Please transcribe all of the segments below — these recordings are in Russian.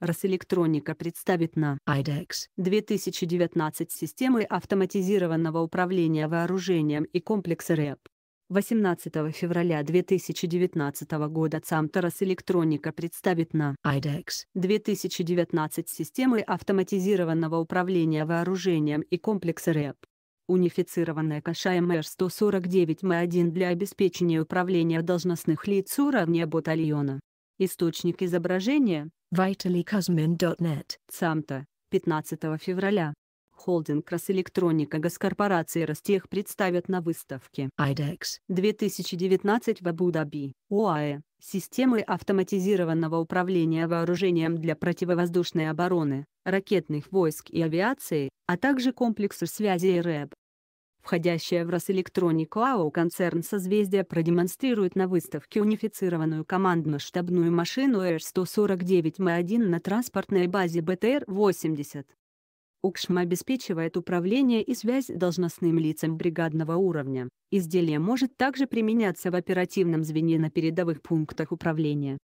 Росэлектроника представит на IDEX 2019 системы автоматизированного управления вооружением и комплекс РЭП. 18 февраля 2019 года ЦАМТа Росэлектроника представит на IDEX 2019 системы автоматизированного управления вооружением и комплекс РЭП. Унифицированная каша МР-149 М1 для обеспечения управления должностных лиц уровня батальона. Источник изображения vitalycosmin.net Самта, 15 февраля. Холдинг Росэлектроника Госкорпорации Ростех представят на выставке IDEX 2019 в Абу-Даби, ОАЭ, системы автоматизированного управления вооружением для противовоздушной обороны, ракетных войск и авиации, а также комплексы связи РЭБ. Входящая в Росэлектроник АО концерн Созвездия продемонстрирует на выставке унифицированную командно-штабную машину R149М1 на транспортной базе БТР-80. УКШМ обеспечивает управление и связь должностным лицам бригадного уровня. Изделие может также применяться в оперативном звене на передовых пунктах управления.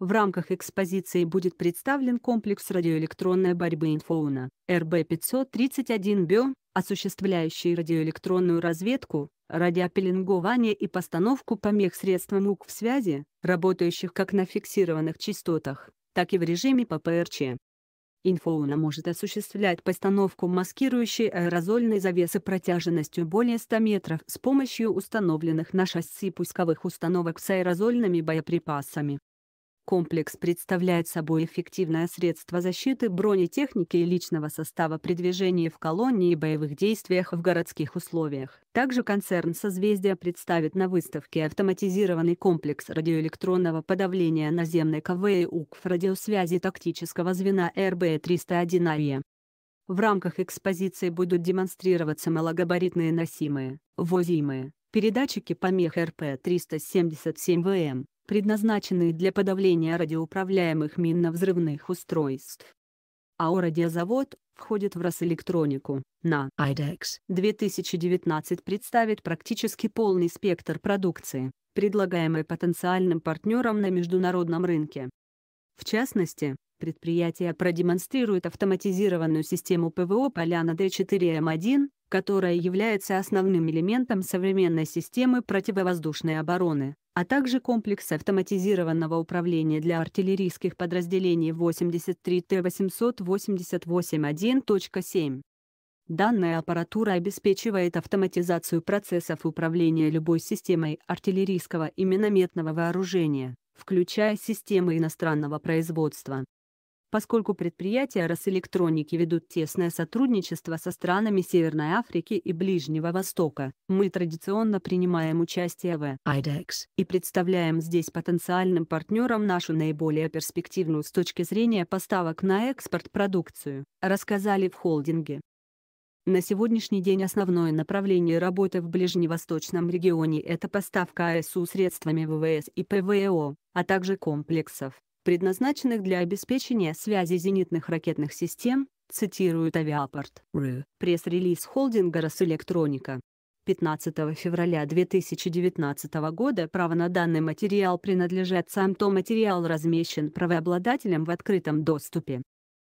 В рамках экспозиции будет представлен комплекс радиоэлектронной борьбы инфоуна рб 531 б осуществляющий радиоэлектронную разведку, радиопеленгование и постановку помех средствам УК в связи, работающих как на фиксированных частотах, так и в режиме ППРЧ. Инфоуна может осуществлять постановку маскирующей аэрозольной завесы протяженностью более 100 метров с помощью установленных на шасси пусковых установок с аэрозольными боеприпасами. Комплекс представляет собой эффективное средство защиты бронетехники и личного состава при движении в колонии и боевых действиях в городских условиях. Также концерн «Созвездия» представит на выставке автоматизированный комплекс радиоэлектронного подавления наземной КВ и УКФ радиосвязи тактического звена РБ-301АЕ. А в рамках экспозиции будут демонстрироваться малогабаритные носимые, возимые, передатчики помех РП-377ВМ, предназначенные для подавления радиоуправляемых минно-взрывных устройств. АО входит в Росэлектронику. На IDEX 2019 представит практически полный спектр продукции, предлагаемой потенциальным партнерам на международном рынке. В частности, предприятие продемонстрирует автоматизированную систему ПВО поляна д 4 D4М1», которая является основным элементом современной системы противовоздушной обороны а также комплекс автоматизированного управления для артиллерийских подразделений 83 Т-888-1.7. Данная аппаратура обеспечивает автоматизацию процессов управления любой системой артиллерийского и минометного вооружения, включая системы иностранного производства поскольку предприятия Росэлектроники ведут тесное сотрудничество со странами Северной Африки и Ближнего Востока. Мы традиционно принимаем участие в IDEX и представляем здесь потенциальным партнерам нашу наиболее перспективную с точки зрения поставок на экспорт продукцию, рассказали в холдинге. На сегодняшний день основное направление работы в ближневосточном регионе – это поставка АСУ средствами ВВС и ПВО, а также комплексов, предназначенных для обеспечения связи зенитных ракетных систем, цитирует авиапорт. пресс-релиз холдинга «Росэлектроника». 15 февраля 2019 года право на данный материал принадлежит сам то материал размещен правообладателем в открытом доступе.